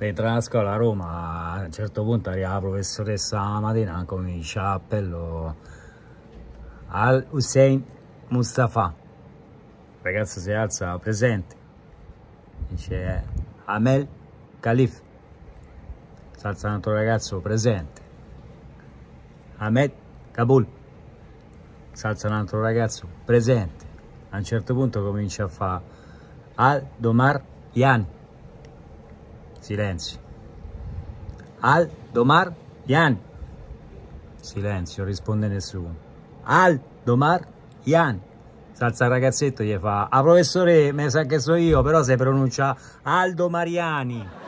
a scuola a Roma, a un certo punto arriva la professoressa la mattina con il ciappello al Hussein Mustafa. Il ragazzo si alza presente, dice eh, Amel Khalif, si alza un altro ragazzo presente, Ahmed Kabul, si alza un altro ragazzo presente, a un certo punto comincia a fare Al Domar Iani. Silenzio. Al Domar Yan. Silenzio, risponde nessuno. Al Domar Yan. Salza il ragazzetto gli fa, ah professore, me sa che so io, però si pronuncia Aldo Mariani.